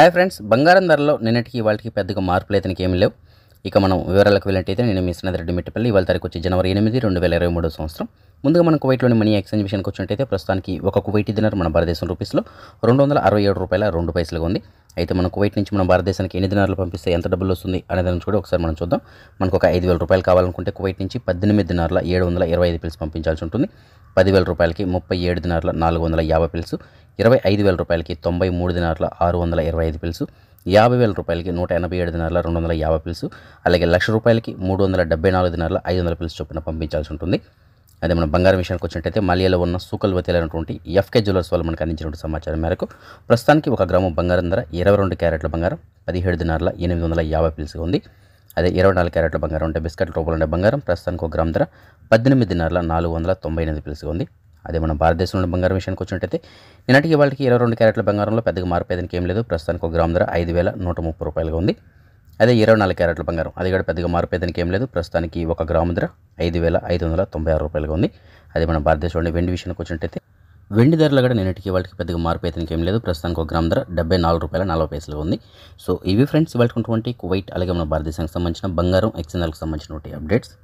hi friends బంగారం ధరలో నిన్నటికి వాళ్ళకి పెద్దగా మార్పులు అయితే ఏమి లేవు ఇక మనం వివరాలకు వెళ్ళినట్టయితే నేను మీ రెడ్డి మిట్టపల్లి ఇవాళ తారీఖు వచ్చి జనవరి ఎనిమిది రెండు వేల ఇరవై మూడు సంవత్సరం ముందుగా మనం కువైట్లోని మనీ ఎక్స్చేంజ్ విషయానికి వచ్చినట్టయితే ప్రస్తుతానికి ఒక కువైట్ దినర్ మన భారతదేశం రూపీస్లో రెండు వందల అరవై ఏడు రూపాయల రెండు పైసలుగా ఉంది అయితే మన కువైట్ నుంచి మన భారతదేశానికి ఎన్ని దినాలు పంపిస్తే ఎంత డబ్బులు వస్తుంది అనే దాని కూడా ఒకసారి మనం చూద్దాం మనకు ఒక ఐదు వేల రూపాయలు కావాలనుకుంటే కువైట్ నుంచి పద్దెనిమిది దినార్ల ఏడు వందల ఇరవై ఐదు పిల్స్ పంపించాల్సి ఉంటుంది పదివేల రూపాయలకి ముప్పై ఏడు దినార్ల నాలుగు వందల యాభై పిల్స్ ఇరవై ఐదు వేల రూపాయలకి తొంభై మూడు దినార్ల ఆరు వందల ఇరవై ఐదు పిల్సు యాభై వేల రూపాయలకి నూట ఎనభై ఏడు దినార్ల రెండు వందల యాభై పిల్సు అలాగే లక్ష రూపాయలకి మూడు వందల డెబ్బై నాలుగు దినార్ల ఐదు వందల పిల్సు చొప్పున పంపించాల్సి ఉంటుంది అదే మనం బంగారం విషయానికి వచ్చినట్టయితే మలియాలో ఉన్న సూకల్వతిలో అనేటువంటి ఎఫ్కే జ్యువెలర్స్ వాళ్ళు మనకు అందించినటువంటి సమాచారం మేరకు ప్రస్తుతానికి ఒక గ్రామం బంగారం ధర ఇరవై రెండు క్యారెట్ల బంగారం పదిహేడు దినార్ల ఎనిమిది వందల యాభై పిల్సుగా ఉంది అదే ఇరవై నాలుగు క్యారెట్ల బంగారం అంటే బిస్కెట్ రూపంలో ఉండే బంగారం ప్రస్తుతానికి ఒక గ్రామ్ ధర పద్దెనిమిది దినార్ల నాలుగు వందల తొంభై ఎనిమిది పిలుసుగా ఉంది అదే మనం భారతదేశంలో బంగారం విషయానికి వచ్చినట్టయితే నిన్నటికి వాళ్ళకి ఇరవై రెండు క్యారెట్ల బంగారంలో పెద్దగా మార్పు ఏదనికి ఏం లేదు ప్రస్తుతానికి ఒక గ్రామ్ ధర ఐదు వేల నూట ముప్పై రూపాయలుగా ఉంది అదే ఇరవై నాలుగు క్యారెట్ల బంగారం అది కూడా పెద్దగా మార్పు అయితే ఏం లేదు ప్రస్తుతానికి ఒక గ్రామ్ ధర ఐదు వేల ఐదు వందల తొంభై ఆరు రూపాయలుగా ఉంది అదే మన భారతదేశంలోని వెండి విషయానికి వచ్చినట్టయితే వెండి ధరలు కూడా నిన్నటికి వాళ్ళకి పెద్దగా మార్పు అయితే ఏం లేదు ప్రస్తుతానికి ఒక గ్రామ్ ధర డెబ్బై నాలుగు రూపాయల నలభై పైసలుగా ఉంది సో ఇవి ఫ్రెండ్స్ ఉన్నటువంటి కువైట్ అలాగే మన భారతదేశానికి సంబంధించిన బంగారం ఎక్స్ఎన్ఎల్కి సంబంధించినటువంటి అప్డేట్స్